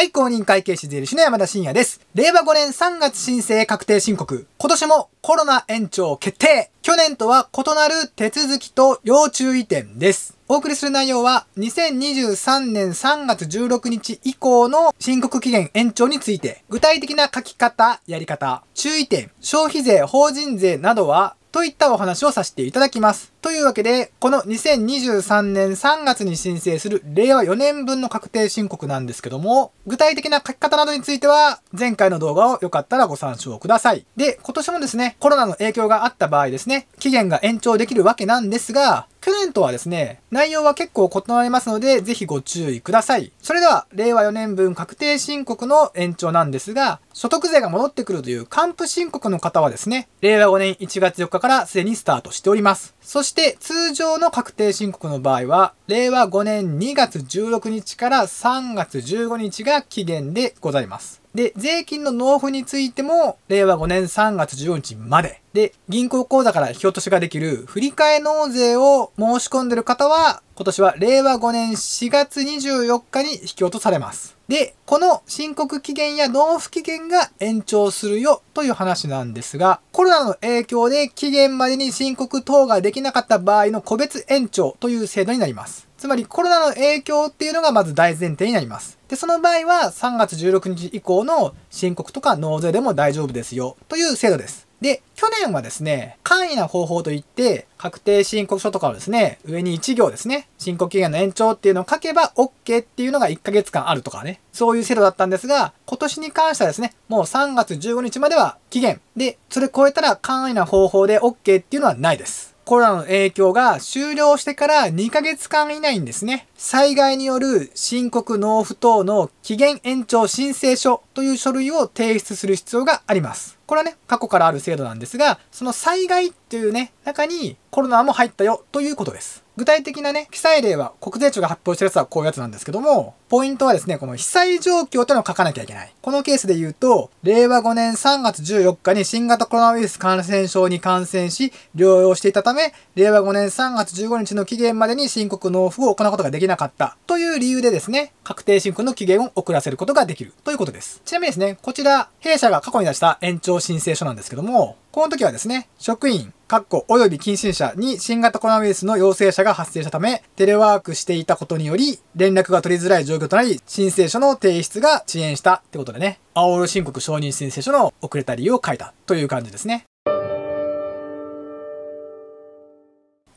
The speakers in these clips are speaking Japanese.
はい、公認会計士税理士の山田真也です。令和5年3月申請確定申告。今年もコロナ延長決定。去年とは異なる手続きと要注意点です。お送りする内容は2023年3月16日以降の申告期限延長について具体的な書き方、やり方、注意点、消費税、法人税などはといったお話をさせていただきます。というわけで、この2023年3月に申請する令和4年分の確定申告なんですけども、具体的な書き方などについては、前回の動画をよかったらご参照ください。で、今年もですね、コロナの影響があった場合ですね、期限が延長できるわけなんですが、年とはですね、内容は結構異なりますので、ぜひご注意ください。それでは、令和4年分確定申告の延長なんですが、所得税が戻ってくるという還付申告の方はですね、令和5年1月4日から既にスタートしております。そして、通常の確定申告の場合は、令和5年2月16日から3月15日が期限でございます。で、税金の納付についても、令和5年3月1 4日まで。で、銀行口座から引き落としができる、振替納税を申し込んでる方は、今年は令和5年4月24日に引き落とされます。で、この申告期限や納付期限が延長するよという話なんですが、コロナの影響で期限までに申告等ができなかった場合の個別延長という制度になります。つまりコロナの影響っていうのがまず大前提になります。で、その場合は3月16日以降の申告とか納税でも大丈夫ですよという制度です。で、去年はですね、簡易な方法といって、確定申告書とかをですね、上に1行ですね、申告期限の延長っていうのを書けば OK っていうのが1ヶ月間あるとかね、そういう制度だったんですが、今年に関してはですね、もう3月15日までは期限。で、それ超えたら簡易な方法で OK っていうのはないです。コロナの影響が終了してから2ヶ月間以内にですね、災害による申告納付等の期限延長申請書という書類を提出する必要があります。これはね、過去からある制度なんですが、その災害っていうね、中にコロナも入ったよということです。具体的なね、記載例は国税庁が発表したやつはこういうやつなんですけども、ポイントはですね、この被災状況というのを書かなきゃいけない。このケースで言うと、令和5年3月14日に新型コロナウイルス感染症に感染し、療養していたため、令和5年3月15日の期限までに申告納付を行うことができなかったという理由でですね、確定申告の期限を遅らせることができるということです。ちなみにですね、こちら、弊社が過去に出した延長申請書なんですけども、この時はですね、職員、かっこ及び近親者に新型コロナウイルスの陽性者が発生したため、テレワークしていたことにより、連絡が取りづらい状況となり、申請書の提出が遅延したってことでね、青色申告承認申請書の遅れた理由を書いたという感じですね。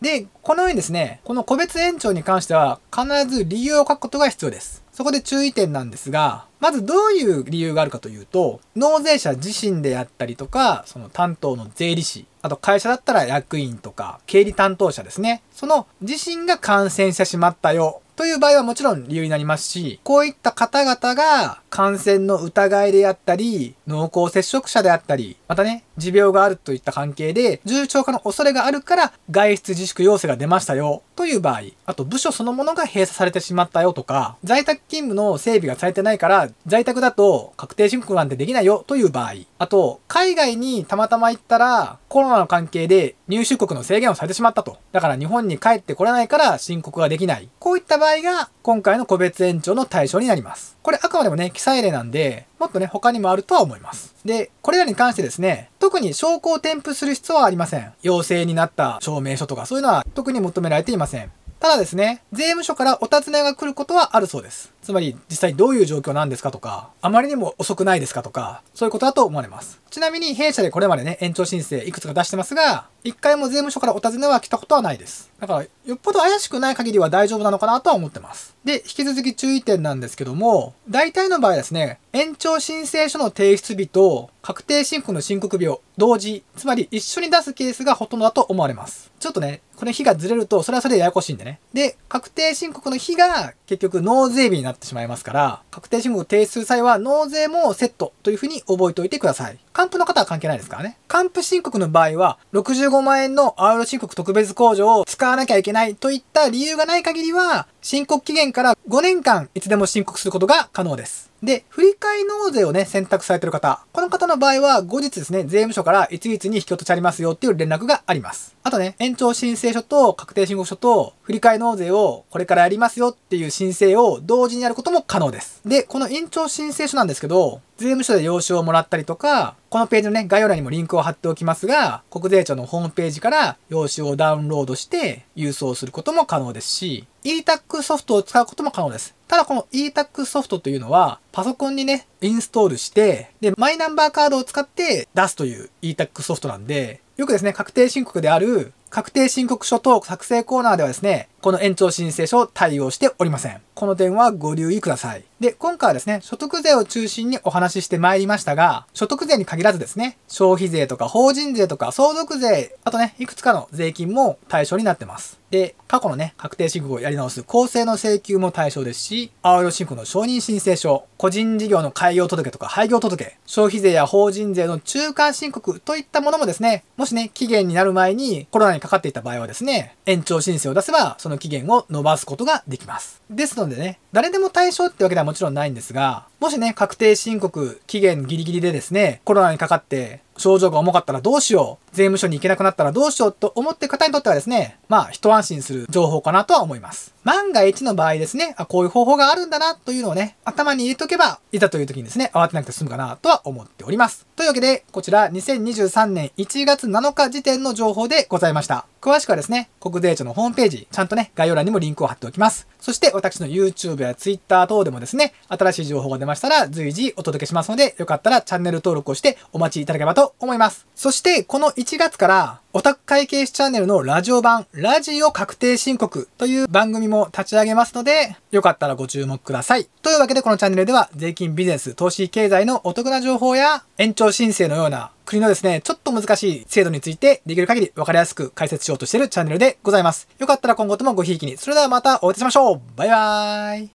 で、このようにですね、この個別延長に関しては、必ず理由を書くことが必要です。そこで注意点なんですが、まずどういう理由があるかというと、納税者自身であったりとか、その担当の税理士、あと会社だったら役員とか、経理担当者ですね。その自身が感染してしまったよ。という場合はもちろん理由になりますし、こういった方々が感染の疑いであったり、濃厚接触者であったり、またね、持病があるといった関係で、重症化の恐れがあるから、外出自粛要請が出ましたよ。という場合、あと部署そのものが閉鎖されてしまったよとか、在宅勤務の整備がされてないから、在宅だと確定申告なんてできないよという場合、あと、海外にたまたま行ったら、コロナの関係で入出国の制限をされてしまったと。だから日本に帰ってこれないから申告ができない。こういった場合が今回の個別延長の対象になります。これあくまでもね、記載例なんで、もっとね、他にもあるとは思います。で、これらに関してですね、特に証拠を添付する必要はありません。陽性になった証明書とかそういうのは特に求められていません。ただですね、税務署からお尋ねが来ることはあるそうです。つまり、実際どういう状況なんですかとか、あまりにも遅くないですかとか、そういうことだと思われます。ちなみに、弊社でこれまでね、延長申請いくつか出してますが、一回も税務署からお尋ねは来たことはないです。だから、よっぽど怪しくない限りは大丈夫なのかなとは思ってます。で、引き続き注意点なんですけども、大体の場合ですね、延長申請書の提出日と確定申告の申告日を同時、つまり一緒に出すケースがほとんどだと思われます。ちょっとね、この日がずれると、それはそれでややこしいんでね。で、確定申告の日が結局納税日になってしまいますから、確定申告を提出する際は納税もセットというふうに覚えておいてください。還付の方は関係ないですからね。還付申告の場合は、65万円の R 申告特別控除を使わなきゃいけないといった理由がない限りは、申告期限から5年間いつでも申告することが可能です。で、振り替え納税をね、選択されてる方、この方の場合は後日ですね、税務署からいついつに引き落としありますよっていう連絡があります。あとね、延長申請書と確定申告書と振り替え納税をこれからやりますよっていう申請を同時にやることも可能です。で、この延長申請書なんですけど、税務署で用紙をもらったりとか、このページのね、概要欄にもリンクを貼っておきますが、国税庁のホームページから用紙をダウンロードして郵送することも可能ですし、e-tax ソフトを使うことも可能です。ただこの e-tax ソフトというのは、パソコンにね、インストールして、で、マイナンバーカードを使って出すという e-tax ソフトなんで、よくですね、確定申告である確定申告書等作成コーナーではですね、この延長申請書を対応しておりません。この点はご留意ください。で、今回はですね、所得税を中心にお話ししてまいりましたが、所得税に限らずですね、消費税とか法人税とか相続税、あとね、いくつかの税金も対象になってます。で、過去のね、確定申告をやり直す公正の請求も対象ですし、青色申告の承認申請書、個人事業の開業届とか廃業届、消費税や法人税の中間申告といったものもですね、もしね、期限になる前にコロナにかかっていた場合はですね、延長申請を出せば、その期限を延ばすことができます。ですのでね、誰でも対象ってわけではもちろんないんですが、もしね、確定申告期限ギリギリでですね、コロナにかかって症状が重かったらどうしよう、税務署に行けなくなったらどうしようと思ってる方にとってはですね、まあ一安心する情報かなとは思います。万が一の場合ですね、あ、こういう方法があるんだなというのをね、頭に入れとけば、いざという時にですね、慌てなくて済むかなとは思っております。というわけで、こちら2023年1月7日時点の情報でございました。詳しくはですね、国税庁のホームページ、ちゃんとね、概要欄にもリンクを貼っておきます。そして私の YouTube や Twitter 等でもですね、新しい情報が出ましたら随時お届けしますので、よかったらチャンネル登録をしてお待ちいただければと思います。そして、この1月から、オタク会計士チャンネルのラジオ版、ラジオ確定申告という番組も立ち上げますので、よかったらご注目ください。というわけでこのチャンネルでは、税金ビジネス、投資経済のお得な情報や、延長申請のような国のですね、ちょっと難しい制度についてできる限り分かりやすく解説しようとしているチャンネルでございます。よかったら今後ともごひいきに。それではまたお会いしましょうバイバーイ